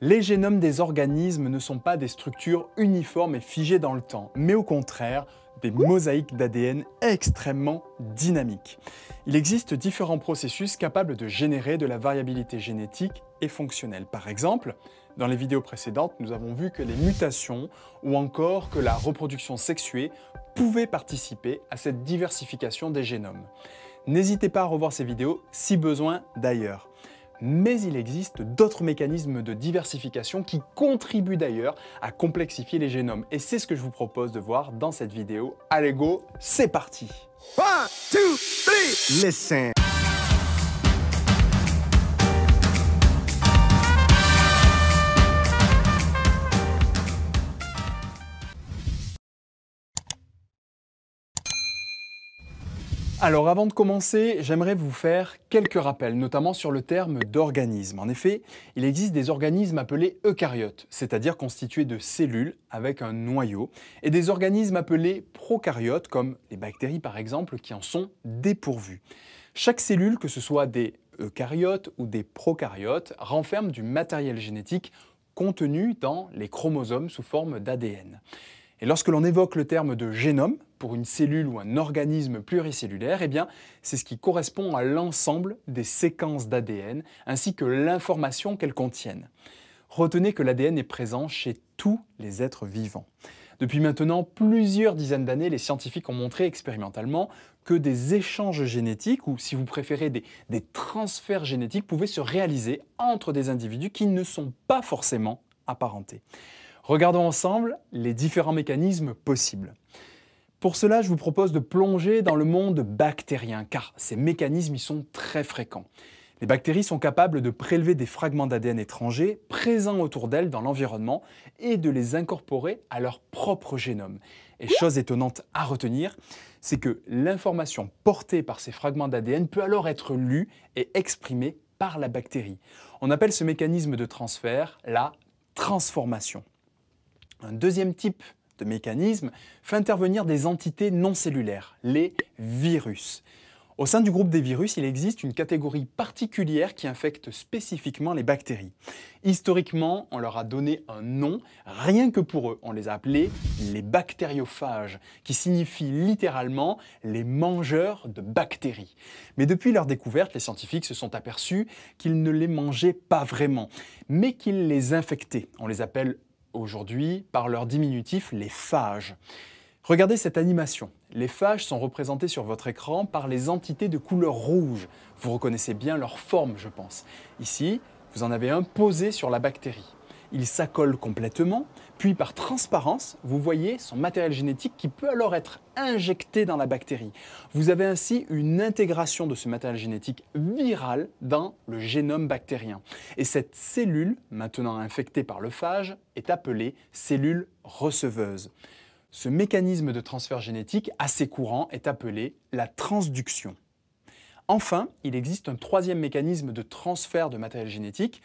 Les génomes des organismes ne sont pas des structures uniformes et figées dans le temps, mais au contraire, des mosaïques d'ADN extrêmement dynamiques. Il existe différents processus capables de générer de la variabilité génétique et fonctionnelle. Par exemple, dans les vidéos précédentes, nous avons vu que les mutations ou encore que la reproduction sexuée pouvaient participer à cette diversification des génomes. N'hésitez pas à revoir ces vidéos si besoin d'ailleurs. Mais il existe d'autres mécanismes de diversification qui contribuent d'ailleurs à complexifier les génomes. Et c'est ce que je vous propose de voir dans cette vidéo. Allez go, c'est parti One, two, three. Listen. Alors avant de commencer, j'aimerais vous faire quelques rappels, notamment sur le terme d'organisme. En effet, il existe des organismes appelés eucaryotes, c'est-à-dire constitués de cellules avec un noyau, et des organismes appelés procaryotes, comme les bactéries par exemple, qui en sont dépourvus. Chaque cellule, que ce soit des eucaryotes ou des procaryotes, renferme du matériel génétique contenu dans les chromosomes sous forme d'ADN. Et lorsque l'on évoque le terme de génome, pour une cellule ou un organisme pluricellulaire, eh bien, c'est ce qui correspond à l'ensemble des séquences d'ADN ainsi que l'information qu'elles contiennent. Retenez que l'ADN est présent chez tous les êtres vivants. Depuis maintenant plusieurs dizaines d'années, les scientifiques ont montré expérimentalement que des échanges génétiques, ou si vous préférez des, des transferts génétiques, pouvaient se réaliser entre des individus qui ne sont pas forcément apparentés. Regardons ensemble les différents mécanismes possibles. Pour cela, je vous propose de plonger dans le monde bactérien, car ces mécanismes y sont très fréquents. Les bactéries sont capables de prélever des fragments d'ADN étrangers présents autour d'elles dans l'environnement et de les incorporer à leur propre génome. Et chose étonnante à retenir, c'est que l'information portée par ces fragments d'ADN peut alors être lue et exprimée par la bactérie. On appelle ce mécanisme de transfert la transformation. Un deuxième type de mécanisme fait intervenir des entités non cellulaires, les virus. Au sein du groupe des virus, il existe une catégorie particulière qui infecte spécifiquement les bactéries. Historiquement, on leur a donné un nom, rien que pour eux. On les a appelés les bactériophages, qui signifie littéralement les mangeurs de bactéries. Mais depuis leur découverte, les scientifiques se sont aperçus qu'ils ne les mangeaient pas vraiment, mais qu'ils les infectaient. On les appelle aujourd'hui par leur diminutif les phages. Regardez cette animation. Les phages sont représentés sur votre écran par les entités de couleur rouge. Vous reconnaissez bien leur forme, je pense. Ici, vous en avez un posé sur la bactérie il s'accole complètement, puis par transparence, vous voyez son matériel génétique qui peut alors être injecté dans la bactérie. Vous avez ainsi une intégration de ce matériel génétique viral dans le génome bactérien. Et cette cellule, maintenant infectée par le phage, est appelée cellule receveuse. Ce mécanisme de transfert génétique assez courant est appelé la transduction. Enfin, il existe un troisième mécanisme de transfert de matériel génétique,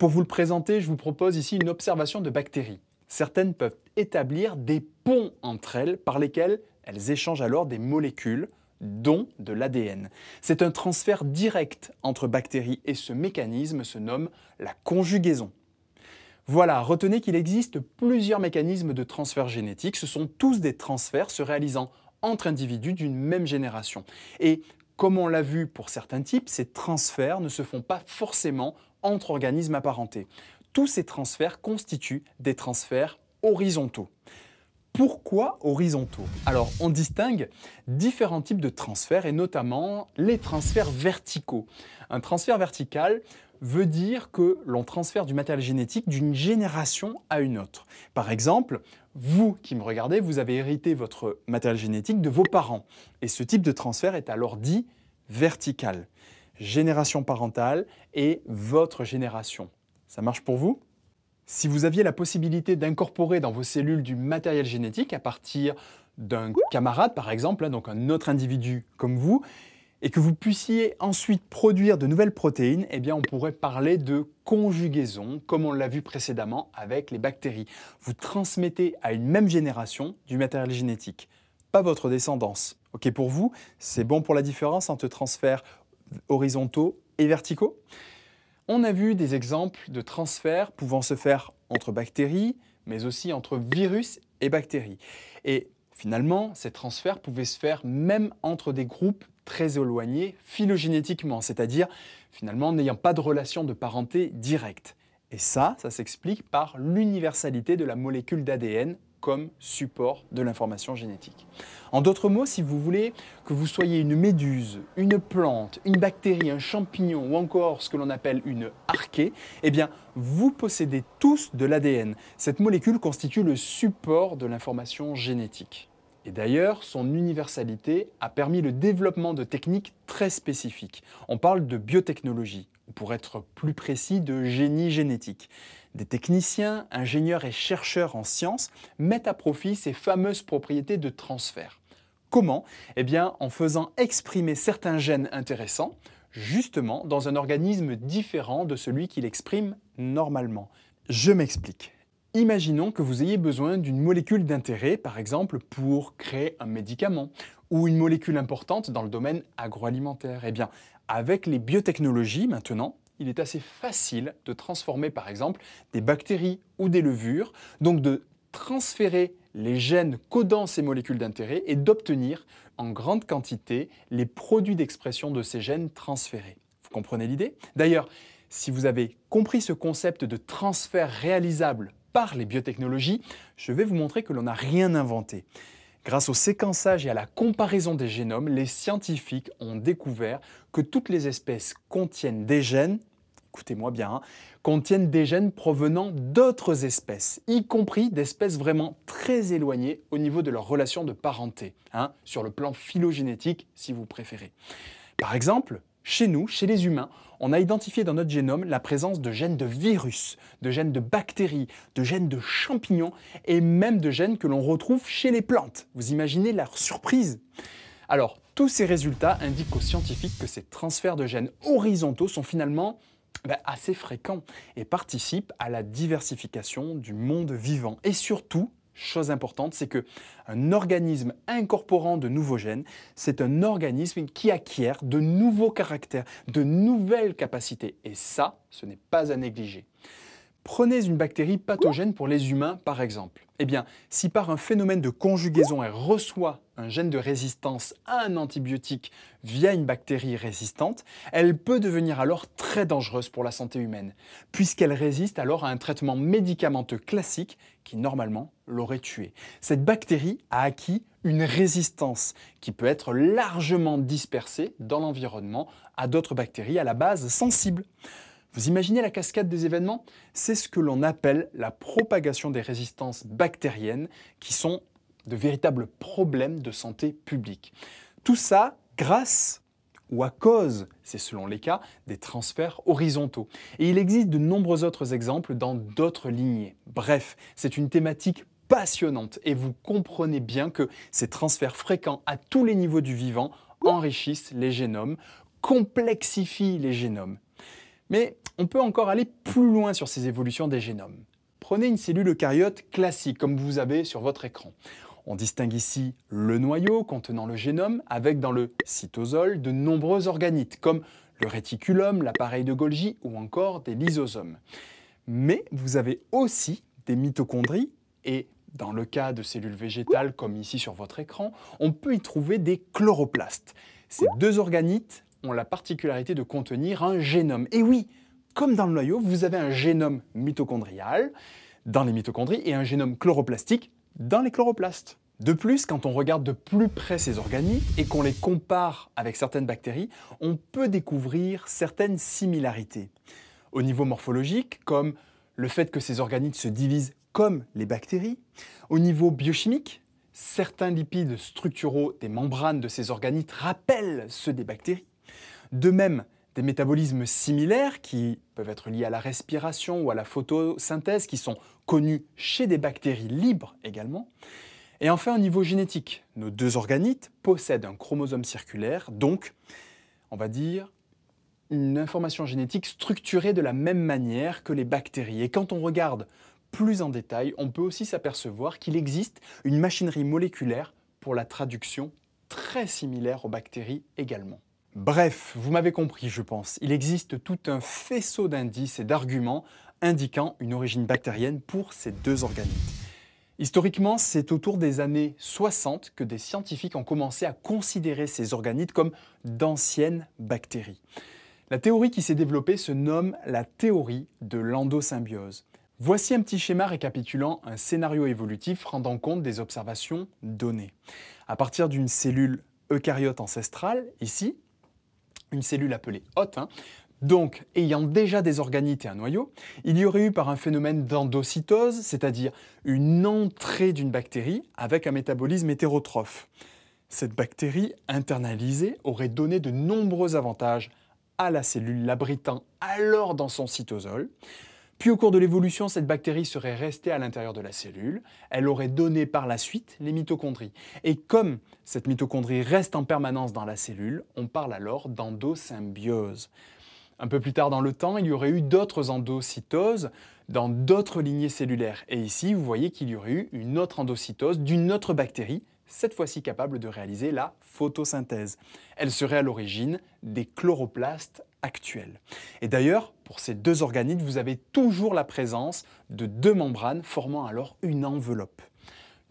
pour vous le présenter, je vous propose ici une observation de bactéries. Certaines peuvent établir des ponts entre elles par lesquels elles échangent alors des molécules, dont de l'ADN. C'est un transfert direct entre bactéries et ce mécanisme se nomme la conjugaison. Voilà, retenez qu'il existe plusieurs mécanismes de transfert génétique. Ce sont tous des transferts se réalisant entre individus d'une même génération. Et comme on l'a vu pour certains types, ces transferts ne se font pas forcément entre organismes apparentés. Tous ces transferts constituent des transferts horizontaux. Pourquoi horizontaux Alors, on distingue différents types de transferts et notamment les transferts verticaux. Un transfert vertical veut dire que l'on transfère du matériel génétique d'une génération à une autre. Par exemple, vous qui me regardez, vous avez hérité votre matériel génétique de vos parents et ce type de transfert est alors dit verticale. Génération parentale et votre génération. Ça marche pour vous Si vous aviez la possibilité d'incorporer dans vos cellules du matériel génétique à partir d'un camarade par exemple, hein, donc un autre individu comme vous, et que vous puissiez ensuite produire de nouvelles protéines, eh bien on pourrait parler de conjugaison, comme on l'a vu précédemment avec les bactéries. Vous transmettez à une même génération du matériel génétique, pas votre descendance. OK pour vous, c'est bon pour la différence entre transferts horizontaux et verticaux. On a vu des exemples de transferts pouvant se faire entre bactéries, mais aussi entre virus et bactéries. Et finalement, ces transferts pouvaient se faire même entre des groupes très éloignés phylogénétiquement, c'est-à-dire finalement n'ayant pas de relation de parenté directe. Et ça, ça s'explique par l'universalité de la molécule d'ADN comme support de l'information génétique. En d'autres mots, si vous voulez que vous soyez une méduse, une plante, une bactérie, un champignon ou encore ce que l'on appelle une archée, eh bien, vous possédez tous de l'ADN. Cette molécule constitue le support de l'information génétique. Et d'ailleurs, son universalité a permis le développement de techniques très spécifiques. On parle de biotechnologie pour être plus précis, de génie génétique. Des techniciens, ingénieurs et chercheurs en sciences mettent à profit ces fameuses propriétés de transfert. Comment Eh bien en faisant exprimer certains gènes intéressants, justement dans un organisme différent de celui qu'il exprime normalement. Je m'explique. Imaginons que vous ayez besoin d'une molécule d'intérêt, par exemple pour créer un médicament, ou une molécule importante dans le domaine agroalimentaire. Eh bien, avec les biotechnologies maintenant, il est assez facile de transformer par exemple des bactéries ou des levures, donc de transférer les gènes codant ces molécules d'intérêt et d'obtenir en grande quantité les produits d'expression de ces gènes transférés. Vous comprenez l'idée D'ailleurs, si vous avez compris ce concept de transfert réalisable par les biotechnologies, je vais vous montrer que l'on n'a rien inventé. Grâce au séquençage et à la comparaison des génomes, les scientifiques ont découvert que toutes les espèces contiennent des gènes, écoutez-moi bien, hein, contiennent des gènes provenant d'autres espèces, y compris d'espèces vraiment très éloignées au niveau de leur relation de parenté, hein, sur le plan phylogénétique si vous préférez. Par exemple, chez nous, chez les humains, on a identifié dans notre génome la présence de gènes de virus, de gènes de bactéries, de gènes de champignons et même de gènes que l'on retrouve chez les plantes. Vous imaginez leur surprise Alors, tous ces résultats indiquent aux scientifiques que ces transferts de gènes horizontaux sont finalement bah, assez fréquents et participent à la diversification du monde vivant et surtout Chose importante, c'est que un organisme incorporant de nouveaux gènes, c'est un organisme qui acquiert de nouveaux caractères, de nouvelles capacités. Et ça, ce n'est pas à négliger. Prenez une bactérie pathogène pour les humains, par exemple. Eh bien, si par un phénomène de conjugaison elle reçoit un gène de résistance à un antibiotique via une bactérie résistante, elle peut devenir alors très dangereuse pour la santé humaine, puisqu'elle résiste alors à un traitement médicamenteux classique qui normalement l'aurait tuée. Cette bactérie a acquis une résistance qui peut être largement dispersée dans l'environnement à d'autres bactéries à la base sensible. Vous imaginez la cascade des événements C'est ce que l'on appelle la propagation des résistances bactériennes, qui sont de véritables problèmes de santé publique. Tout ça grâce ou à cause, c'est selon les cas, des transferts horizontaux. Et il existe de nombreux autres exemples dans d'autres lignées. Bref, c'est une thématique passionnante et vous comprenez bien que ces transferts fréquents à tous les niveaux du vivant enrichissent les génomes, complexifient les génomes. Mais on peut encore aller plus loin sur ces évolutions des génomes. Prenez une cellule eucaryote classique comme vous avez sur votre écran. On distingue ici le noyau contenant le génome avec dans le cytosol de nombreux organites comme le réticulum, l'appareil de Golgi ou encore des lysosomes. Mais vous avez aussi des mitochondries et dans le cas de cellules végétales comme ici sur votre écran, on peut y trouver des chloroplastes. Ces deux organites ont la particularité de contenir un génome. Et oui, comme dans le noyau, vous avez un génome mitochondrial dans les mitochondries et un génome chloroplastique dans les chloroplastes. De plus, quand on regarde de plus près ces organites et qu'on les compare avec certaines bactéries, on peut découvrir certaines similarités. Au niveau morphologique, comme le fait que ces organites se divisent comme les bactéries. Au niveau biochimique, certains lipides structuraux des membranes de ces organites rappellent ceux des bactéries. De même, des métabolismes similaires qui peuvent être liés à la respiration ou à la photosynthèse, qui sont connus chez des bactéries libres également. Et enfin, au niveau génétique, nos deux organites possèdent un chromosome circulaire, donc, on va dire, une information génétique structurée de la même manière que les bactéries. Et quand on regarde plus en détail, on peut aussi s'apercevoir qu'il existe une machinerie moléculaire pour la traduction très similaire aux bactéries également. Bref, vous m'avez compris, je pense. Il existe tout un faisceau d'indices et d'arguments indiquant une origine bactérienne pour ces deux organites. Historiquement, c'est autour des années 60 que des scientifiques ont commencé à considérer ces organites comme d'anciennes bactéries. La théorie qui s'est développée se nomme la théorie de l'endosymbiose. Voici un petit schéma récapitulant un scénario évolutif rendant compte des observations données. À partir d'une cellule eucaryote ancestrale, ici, une cellule appelée hôte, hein. donc, ayant déjà des organites et un noyau, il y aurait eu par un phénomène d'endocytose, c'est-à-dire une entrée d'une bactérie avec un métabolisme hétérotrophe. Cette bactérie internalisée aurait donné de nombreux avantages à la cellule, l'abritant alors dans son cytosol, puis au cours de l'évolution, cette bactérie serait restée à l'intérieur de la cellule, elle aurait donné par la suite les mitochondries. Et comme cette mitochondrie reste en permanence dans la cellule, on parle alors d'endosymbiose. Un peu plus tard dans le temps, il y aurait eu d'autres endocytoses dans d'autres lignées cellulaires. Et ici, vous voyez qu'il y aurait eu une autre endocytose d'une autre bactérie, cette fois-ci capable de réaliser la photosynthèse. Elle serait à l'origine des chloroplastes actuelle. Et d'ailleurs, pour ces deux organites, vous avez toujours la présence de deux membranes formant alors une enveloppe.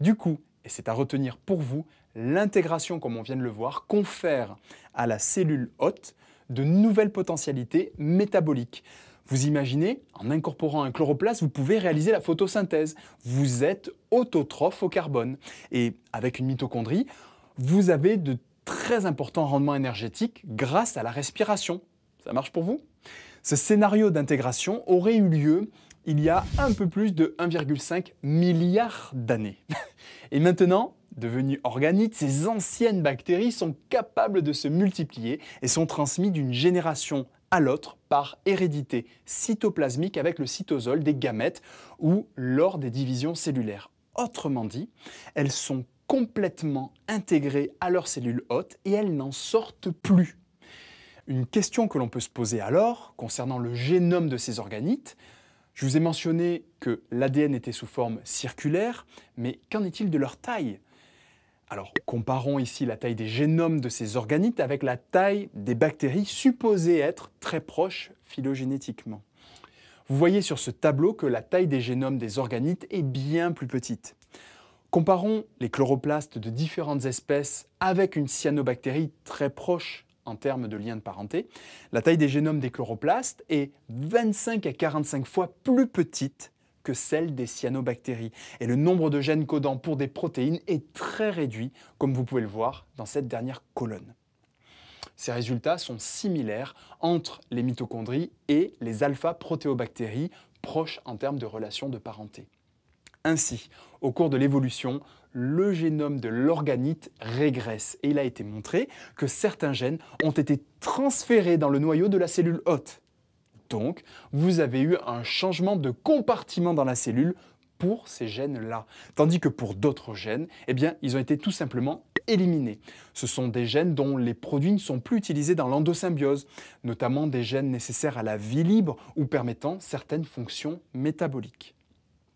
Du coup, et c'est à retenir pour vous, l'intégration, comme on vient de le voir, confère à la cellule hôte de nouvelles potentialités métaboliques. Vous imaginez, en incorporant un chloroplaste, vous pouvez réaliser la photosynthèse. Vous êtes autotrophe au carbone. Et avec une mitochondrie, vous avez de très importants rendements énergétiques grâce à la respiration, ça marche pour vous Ce scénario d'intégration aurait eu lieu il y a un peu plus de 1,5 milliard d'années. Et maintenant, devenues organites, ces anciennes bactéries sont capables de se multiplier et sont transmises d'une génération à l'autre par hérédité cytoplasmique avec le cytosol des gamètes ou lors des divisions cellulaires. Autrement dit, elles sont complètement intégrées à leurs cellules hôtes et elles n'en sortent plus. Une question que l'on peut se poser alors concernant le génome de ces organites, je vous ai mentionné que l'ADN était sous forme circulaire, mais qu'en est-il de leur taille Alors comparons ici la taille des génomes de ces organites avec la taille des bactéries supposées être très proches phylogénétiquement. Vous voyez sur ce tableau que la taille des génomes des organites est bien plus petite. Comparons les chloroplastes de différentes espèces avec une cyanobactérie très proche en termes de lien de parenté, la taille des génomes des chloroplastes est 25 à 45 fois plus petite que celle des cyanobactéries. Et le nombre de gènes codants pour des protéines est très réduit, comme vous pouvez le voir dans cette dernière colonne. Ces résultats sont similaires entre les mitochondries et les alpha-protéobactéries, proches en termes de relations de parenté. Ainsi, au cours de l'évolution, le génome de l'organite régresse et il a été montré que certains gènes ont été transférés dans le noyau de la cellule hôte. Donc, vous avez eu un changement de compartiment dans la cellule pour ces gènes-là, tandis que pour d'autres gènes, eh bien, ils ont été tout simplement éliminés. Ce sont des gènes dont les produits ne sont plus utilisés dans l'endosymbiose, notamment des gènes nécessaires à la vie libre ou permettant certaines fonctions métaboliques.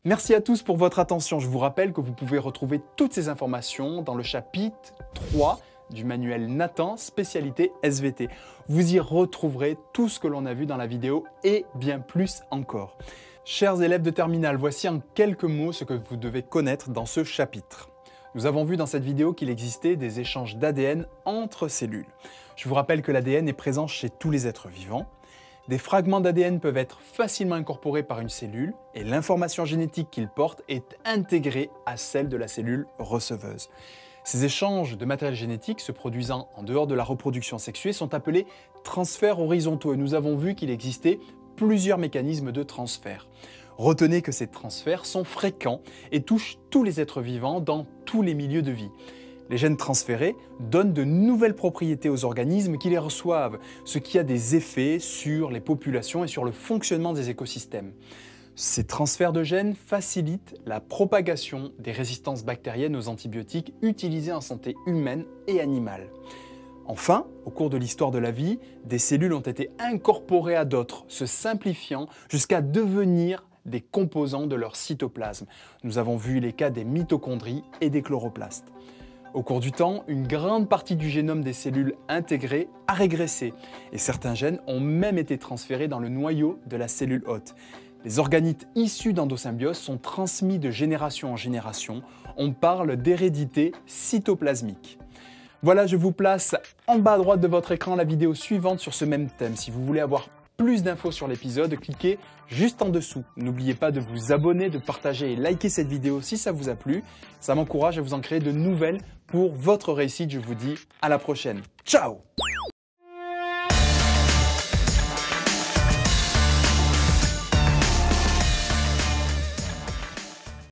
Merci à tous pour votre attention. Je vous rappelle que vous pouvez retrouver toutes ces informations dans le chapitre 3 du manuel Nathan, spécialité SVT. Vous y retrouverez tout ce que l'on a vu dans la vidéo et bien plus encore. Chers élèves de terminale, voici en quelques mots ce que vous devez connaître dans ce chapitre. Nous avons vu dans cette vidéo qu'il existait des échanges d'ADN entre cellules. Je vous rappelle que l'ADN est présent chez tous les êtres vivants. Des fragments d'ADN peuvent être facilement incorporés par une cellule et l'information génétique qu'ils portent est intégrée à celle de la cellule receveuse. Ces échanges de matériel génétique se produisant en dehors de la reproduction sexuée sont appelés transferts horizontaux et nous avons vu qu'il existait plusieurs mécanismes de transfert. Retenez que ces transferts sont fréquents et touchent tous les êtres vivants dans tous les milieux de vie. Les gènes transférés donnent de nouvelles propriétés aux organismes qui les reçoivent, ce qui a des effets sur les populations et sur le fonctionnement des écosystèmes. Ces transferts de gènes facilitent la propagation des résistances bactériennes aux antibiotiques utilisés en santé humaine et animale. Enfin, au cours de l'histoire de la vie, des cellules ont été incorporées à d'autres, se simplifiant jusqu'à devenir des composants de leur cytoplasme. Nous avons vu les cas des mitochondries et des chloroplastes. Au cours du temps, une grande partie du génome des cellules intégrées a régressé et certains gènes ont même été transférés dans le noyau de la cellule hôte. Les organites issus d'endosymbiose sont transmis de génération en génération. On parle d'hérédité cytoplasmique. Voilà, je vous place en bas à droite de votre écran la vidéo suivante sur ce même thème. Si vous voulez avoir plus d'infos sur l'épisode, cliquez juste en dessous. N'oubliez pas de vous abonner, de partager et liker cette vidéo si ça vous a plu. Ça m'encourage à vous en créer de nouvelles pour votre réussite. Je vous dis à la prochaine. Ciao